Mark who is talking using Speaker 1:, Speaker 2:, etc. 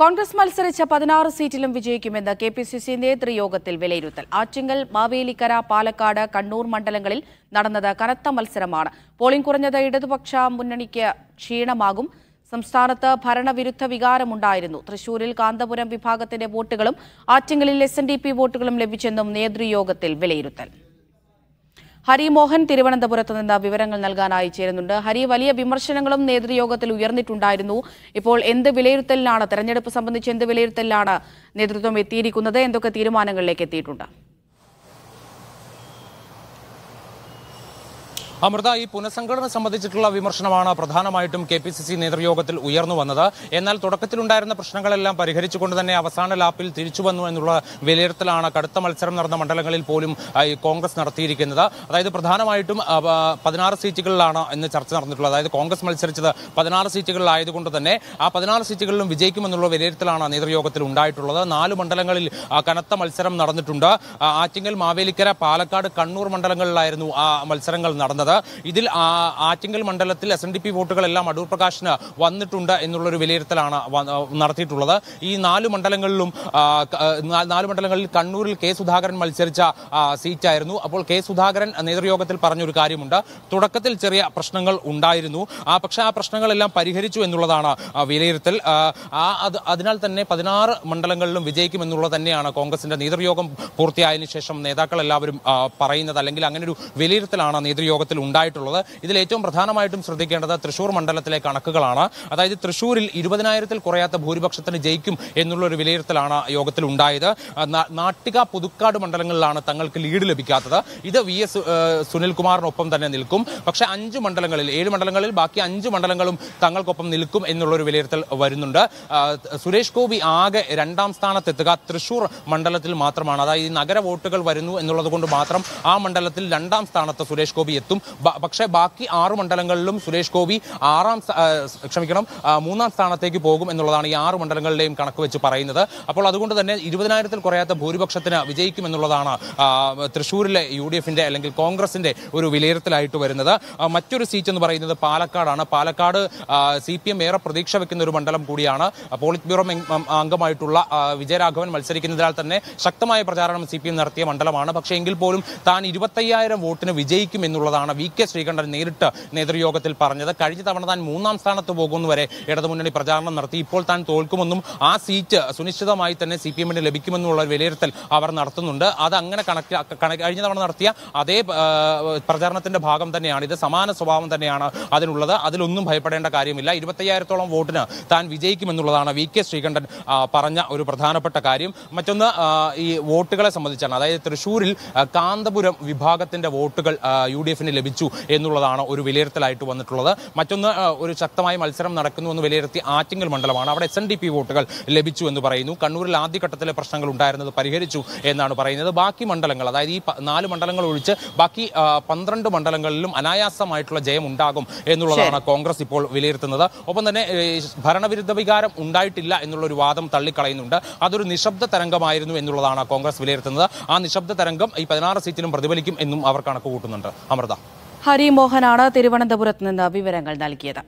Speaker 1: കോൺഗ്രസ് മത്സരിച്ച പതിനാറ് സീറ്റിലും വിജയിക്കുമെന്ന് കെ പി സി സി നേതൃയോഗത്തിൽ വിലയിരുത്തൽ ആറ്റിങ്ങൽ മാവേലിക്കര പാലക്കാട് കണ്ണൂർ മണ്ഡലങ്ങളിൽ നടന്നത് കനത്ത മത്സരമാണ് പോളിംഗ് കുറഞ്ഞത് ഇടതുപക്ഷ മുന്നണിക്ക് ക്ഷീണമാകും സംസ്ഥാനത്ത് ഭരണവിരുദ്ധ വികാരമുണ്ടായിരുന്നു തൃശൂരിൽ കാന്തപുരം വിഭാഗത്തിന്റെ വോട്ടുകളും ആറ്റിങ്ങലിൽ എസ് വോട്ടുകളും ലഭിച്ചെന്നും നേതൃയോഗത്തിൽ വിലയിരുത്തൽ ഹരിമോഹൻ തിരുവനന്തപുരത്ത് നിന്ന് വിവരങ്ങൾ നൽകാനായി ചേരുന്നുണ്ട് ഹരി വലിയ വിമർശനങ്ങളും നേതൃയോഗത്തിൽ ഉയർന്നിട്ടുണ്ടായിരുന്നു ഇപ്പോൾ എന്ത് വിലയിരുത്തലിലാണ് തെരഞ്ഞെടുപ്പ് സംബന്ധിച്ച് എന്ത് വിലയിരുത്തലിലാണ് നേതൃത്വം എത്തിയിരിക്കുന്നത് എന്തൊക്കെ തീരുമാനങ്ങളിലേക്ക് എത്തിയിട്ടുണ്ട്
Speaker 2: അമൃത ഈ പുനഃസംഘടന സംബന്ധിച്ചിട്ടുള്ള വിമർശനമാണ് പ്രധാനമായിട്ടും കെ പി സി സി നേതൃയോഗത്തിൽ ഉയർന്നു വന്നത് എന്നാൽ തുടക്കത്തിലുണ്ടായിരുന്ന പ്രശ്നങ്ങളെല്ലാം പരിഹരിച്ചുകൊണ്ട് തന്നെ അവസാന ലാപ്പിൽ തിരിച്ചു വന്നു എന്നുള്ള വിലയിരുത്തലാണ് കടുത്ത മത്സരം നടന്ന മണ്ഡലങ്ങളിൽ പോലും കോൺഗ്രസ് നടത്തിയിരിക്കുന്നത് അതായത് പ്രധാനമായിട്ടും പതിനാറ് സീറ്റുകളിലാണ് ഇന്ന് ചർച്ച നടന്നിട്ടുള്ളത് അതായത് കോൺഗ്രസ് മത്സരിച്ചത് പതിനാറ് സീറ്റുകളിലായതുകൊണ്ട് തന്നെ ആ പതിനാറ് സീറ്റുകളിലും വിജയിക്കുമെന്നുള്ള വിലയിരുത്തലാണ് നേതൃയോഗത്തിൽ ഉണ്ടായിട്ടുള്ളത് നാല് മണ്ഡലങ്ങളിൽ കനത്ത മത്സരം നടന്നിട്ടുണ്ട് ആറ്റിങ്ങൽ മാവേലിക്കര പാലക്കാട് കണ്ണൂർ മണ്ഡലങ്ങളിലായിരുന്നു ആ മത്സരങ്ങൾ നടന്നത് പറയുന്നത് ഇതിൽ ആറ്റിങ്കൽ മണ്ഡലത്തിൽ എസ് എൻ ഡി പി വോട്ടുകളെല്ലാം അടൂർ പ്രകാശിന് വന്നിട്ടുണ്ട് എന്നുള്ളൊരു വിലയിരുത്തലാണ് നടത്തിയിട്ടുള്ളത് ഈ നാല് മണ്ഡലങ്ങളിലും നാല് മണ്ഡലങ്ങളിൽ കണ്ണൂരിൽ കെ സുധാകരൻ മത്സരിച്ച സീറ്റായിരുന്നു അപ്പോൾ കെ സുധാകരൻ നേതൃയോഗത്തിൽ പറഞ്ഞൊരു കാര്യമുണ്ട് തുടക്കത്തിൽ ചെറിയ പ്രശ്നങ്ങൾ ഉണ്ടായിരുന്നു ആ പക്ഷേ ആ പ്രശ്നങ്ങളെല്ലാം പരിഹരിച്ചു എന്നുള്ളതാണ് വിലയിരുത്തൽ ആ അതിനാൽ തന്നെ പതിനാറ് മണ്ഡലങ്ങളിലും വിജയിക്കുമെന്നുള്ളത് തന്നെയാണ് കോൺഗ്രസിന്റെ നേതൃയോഗം പൂർത്തിയായതിനു ശേഷം നേതാക്കൾ എല്ലാവരും പറയുന്നത് അല്ലെങ്കിൽ അങ്ങനെ ഒരു വിലയിരുത്തലാണ് നേതൃയോഗത്തിൽ ഉണ്ടായിട്ടുള്ളത് ഇതിൽ ഏറ്റവും പ്രധാനമായിട്ടും ശ്രദ്ധിക്കേണ്ടത് തൃശൂർ മണ്ഡലത്തിലെ കണക്കുകളാണ് അതായത് തൃശൂരിൽ ഇരുപതിനായിരത്തിൽ കുറയാത്ത ഭൂരിപക്ഷത്തിന് ജയിക്കും എന്നുള്ള ഒരു വിലയിരുത്തലാണ് യോഗത്തിൽ ഉണ്ടായത് നാട്ടിക പുതുക്കാട് മണ്ഡലങ്ങളിലാണ് തങ്ങൾക്ക് ലീഡ് ലഭിക്കാത്തത് ഇത് വി എസ് സുനിൽകുമാറിനൊപ്പം തന്നെ നിൽക്കും പക്ഷെ അഞ്ച് മണ്ഡലങ്ങളിൽ ഏഴ് മണ്ഡലങ്ങളിൽ ബാക്കി അഞ്ച് മണ്ഡലങ്ങളും തങ്ങൾക്കൊപ്പം നിൽക്കും എന്നുള്ളൊരു വിലയിരുത്തൽ വരുന്നുണ്ട് സുരേഷ് ഗോപി ആകെ രണ്ടാം സ്ഥാനത്തെത്തുക തൃശൂർ മണ്ഡലത്തിൽ മാത്രമാണ് അതായത് നഗര വോട്ടുകൾ വരുന്നു എന്നുള്ളത് കൊണ്ട് മാത്രം ആ മണ്ഡലത്തിൽ രണ്ടാം സ്ഥാനത്ത് സുരേഷ് ഗോപി എത്തും പക്ഷേ ബാക്കി ആറ് മണ്ഡലങ്ങളിലും സുരേഷ് ഗോപി ആറാം ക്ഷമിക്കണം മൂന്നാം സ്ഥാനത്തേക്ക് പോകും എന്നുള്ളതാണ് ഈ ആറ് മണ്ഡലങ്ങളിലെയും കണക്ക് വെച്ച് പറയുന്നത് അപ്പോൾ അതുകൊണ്ട് തന്നെ ഇരുപതിനായിരത്തിൽ കുറയാത്ത ഭൂരിപക്ഷത്തിന് വിജയിക്കും എന്നുള്ളതാണ് തൃശ്ശൂരിലെ യു ഡി എഫിന്റെ അല്ലെങ്കിൽ കോൺഗ്രസിന്റെ ഒരു വിലയിരുത്തലായിട്ട് വരുന്നത് മറ്റൊരു സീറ്റ് എന്ന് പറയുന്നത് പാലക്കാടാണ് പാലക്കാട് സി പി എം ഏറെ പ്രതീക്ഷ വെക്കുന്ന ഒരു മണ്ഡലം കൂടിയാണ് പോളിറ്റ് ബ്യൂറോ അംഗമായിട്ടുള്ള വിജയരാഘവൻ മത്സരിക്കുന്നതിനാൽ തന്നെ ശക്തമായ പ്രചാരണം സി നടത്തിയ മണ്ഡലമാണ് പക്ഷേ എങ്കിൽ പോലും താൻ ഇരുപത്തയ്യായിരം വോട്ടിന് വിജയിക്കും എന്നുള്ളതാണ് വി കെ ശ്രീകണ്ഠൻ നേരിട്ട് നേതൃയോഗത്തിൽ പറഞ്ഞത് കഴിഞ്ഞ തവണ താൻ മൂന്നാം സ്ഥാനത്ത് പോകുന്നു വരെ ഇടതുമുന്നണി പ്രചാരണം നടത്തി ഇപ്പോൾ താൻ തോൽക്കുമെന്നും ആ സീറ്റ് സുനിശ്ചിതമായി തന്നെ സി പി എമ്മിന് ലഭിക്കുമെന്നുള്ള ഒരു വിലയിരുത്തൽ അവർ നടത്തുന്നുണ്ട് അത് അങ്ങനെ കണക്ട് കഴിഞ്ഞ തവണ നടത്തിയ അതേ പ്രചാരണത്തിന്റെ ഭാഗം തന്നെയാണ് ഇത് സമാന സ്വഭാവം തന്നെയാണ് അതിനുള്ളത് അതിലൊന്നും ഭയപ്പെടേണ്ട കാര്യമില്ല ഇരുപത്തയ്യായിരത്തോളം വോട്ടിന് താൻ വിജയിക്കുമെന്നുള്ളതാണ് വി കെ ശ്രീകണ്ഠൻ പറഞ്ഞ ഒരു പ്രധാനപ്പെട്ട കാര്യം മറ്റൊന്ന് ഈ വോട്ടുകളെ സംബന്ധിച്ചാണ് അതായത് തൃശൂരിൽ കാന്തപുരം വിഭാഗത്തിന്റെ വോട്ടുകൾ യു ഡി എഫിന് ലഭിച്ചു എന്നുള്ളതാണ് ഒരു വിലയിരുത്തലായിട്ട് വന്നിട്ടുള്ളത് മറ്റൊന്ന് ഒരു ശക്തമായ മത്സരം നടക്കുന്നു എന്ന് വിലയിരുത്തി ആറ്റിങ്ങൽ മണ്ഡലമാണ് അവിടെ എസ് എൻ ഡി പി വോട്ടുകൾ ലഭിച്ചു എന്ന് പറയുന്നു കണ്ണൂരിൽ ആദ്യഘട്ടത്തിലെ പ്രശ്നങ്ങൾ ഉണ്ടായിരുന്നത് പരിഹരിച്ചു എന്നാണ് പറയുന്നത് ബാക്കി മണ്ഡലങ്ങൾ അതായത് ഈ നാല് മണ്ഡലങ്ങൾ ഒഴിച്ച് ബാക്കി പന്ത്രണ്ട് മണ്ഡലങ്ങളിലും അനായാസമായിട്ടുള്ള ജയം ഉണ്ടാകും എന്നുള്ളതാണ് കോൺഗ്രസ് ഇപ്പോൾ വിലയിരുത്തുന്നത് ഒപ്പം തന്നെ ഭരണവിരുദ്ധ വികാരം ഉണ്ടായിട്ടില്ല എന്നുള്ള ഒരു വാദം തള്ളിക്കളയുന്നുണ്ട് അതൊരു നിശബ്ദ തരംഗമായിരുന്നു എന്നുള്ളതാണ് കോൺഗ്രസ് വിലയിരുത്തുന്നത് ആ നിശബ്ദ തരംഗം ഈ പതിനാറ് സീറ്റിലും പ്രതിഫലിക്കും എന്നും അവർ കണക്ക് കൂട്ടുന്നുണ്ട് അമൃത
Speaker 1: ഹരിമോഹനാണ് തിരുവനന്തപുരത്ത് നിന്ന് വിവരങ്ങൾ നൽകിയത്